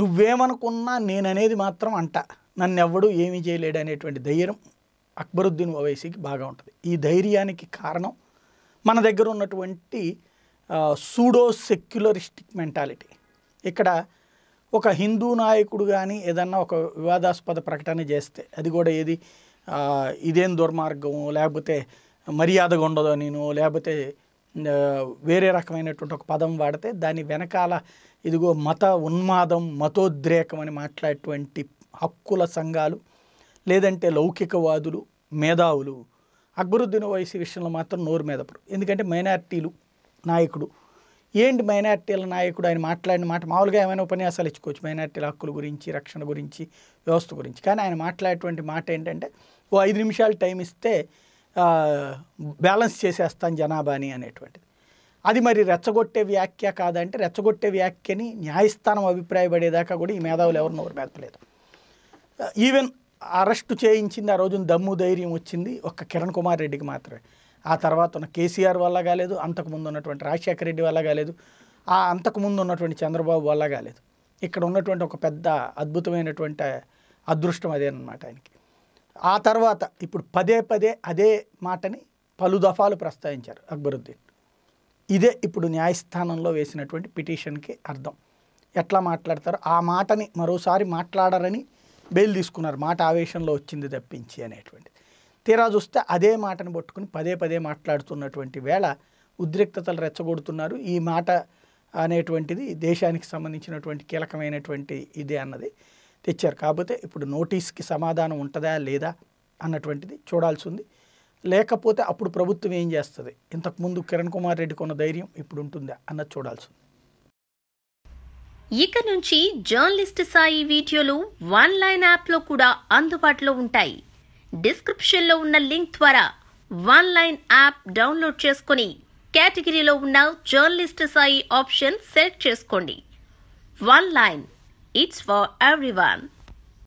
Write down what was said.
నువ్వేమనుకున్నా నేననేది మాత్రం అంట నన్నెవ్వడూ ఏమీ చేయలేడు అనేటువంటి ధైర్యం అక్బరుద్దీన్ ఓవైసీకి బాగా ఉంటుంది ఈ ధైర్యానికి కారణం మన దగ్గర ఉన్నటువంటి సూడో సెక్యులరిస్టిక్ మెంటాలిటీ ఇక్కడ ఒక హిందూ నాయకుడు కానీ ఏదన్నా ఒక వివాదాస్పద ప్రకటన చేస్తే అది కూడా ఏది ఇదేం దుర్మార్గము లేకపోతే మర్యాదగా ఉండదో నేను లేకపోతే వేరే రకమైనటువంటి ఒక పదం వాడితే దాని వెనకాల ఇదిగో మత ఉన్మాదం మతోద్రేకం అని మాట్లాడేటువంటి హక్కుల సంఘాలు లేదంటే లౌకికవాదులు మేధావులు అక్బరుద్దీన్ వయసు విషయంలో మాత్రం నోరు మీదపడు ఎందుకంటే మైనార్టీలు నాయకుడు ఏంటి మైనార్టీల నాయకుడు ఆయన మాట్లాడిన మాట మామూలుగా ఏమైనా ఉపన్యాసాలు ఇచ్చుకోవచ్చు మైనార్టీల హక్కుల గురించి రక్షణ గురించి వ్యవస్థ గురించి కానీ ఆయన మాట్లాడేటువంటి మాట ఏంటంటే ఓ ఐదు నిమిషాలు టైం ఇస్తే బ్యాలెన్స్ చేసేస్తాను జనాభాని అనేటువంటిది అది మరి రెచ్చగొట్టే వ్యాఖ్య కాదంటే రెచ్చగొట్టే వ్యాఖ్యని న్యాయస్థానం అభిప్రాయపడేదాకా కూడా ఈ మేధావులు ఎవరు నోరు ఈవెన్ అరెస్టు చేయించింది ఆ రోజున దమ్ము ధైర్యం వచ్చింది ఒక్క కిరణ్ కుమార్ రెడ్డికి మాత్రమే ఆ తర్వాత ఉన్న కేసీఆర్ వల్ల కాలేదు అంతకుముందు ఉన్నటువంటి రాజశేఖర రెడ్డి వల్ల కాలేదు ఆ అంతకుముందు ఉన్నటువంటి చంద్రబాబు వల్ల కాలేదు ఇక్కడ ఉన్నటువంటి ఒక పెద్ద అద్భుతమైనటువంటి అదృష్టం అదేనమాట ఆయనకి ఆ తర్వాత ఇప్పుడు పదే పదే అదే మాటని పలు దఫాలు ప్రస్తావించారు అక్బరుద్దీన్ ఇదే ఇప్పుడు న్యాయస్థానంలో వేసినటువంటి పిటిషన్కి అర్థం ఎట్లా మాట్లాడతారో ఆ మాటని మరోసారి మాట్లాడరని బెయిల్ తీసుకున్నారు మాట ఆవేశంలో వచ్చింది తప్పించి అనేటువంటిది తీరా చూస్తే అదే మాటను పట్టుకుని పదే పదే మాట్లాడుతున్నటువంటి వేళ ఉద్రిక్తతలు రెచ్చగొడుతున్నారు ఈ మాట అనేటువంటిది దేశానికి సంబంధించినటువంటి కీలకమైనటువంటి ఇదే అన్నది తెచ్చారు కాకపోతే ఇప్పుడు నోటీస్కి సమాధానం ఉంటుందా లేదా అన్నటువంటిది చూడాల్సి ఉంది లేకపోతే అప్పుడు ప్రభుత్వం ఏం చేస్తుంది ఇంతకుముందు కిరణ్ కుమార్ రెడ్డికి ఉన్న ధైర్యం ఇప్పుడు ఉంటుందా అన్నది చూడాల్సి ఉంది ఇక నుంచి జర్నలిస్ట్ సాయి వీడియోలు వన్ లైన్ యాప్లో కూడా అందుబాటులో ఉంటాయి డిస్క్రిప్షన్లో ఉన్న లింక్ ద్వారా వన్ లైన్ యాప్ డౌన్లోడ్ చేసుకుని కేటగిరీలో ఉన్న జర్నలిస్ట్ సాయి ఆప్షన్ సెలెక్ట్ చేసుకోండి one line It's for everyone.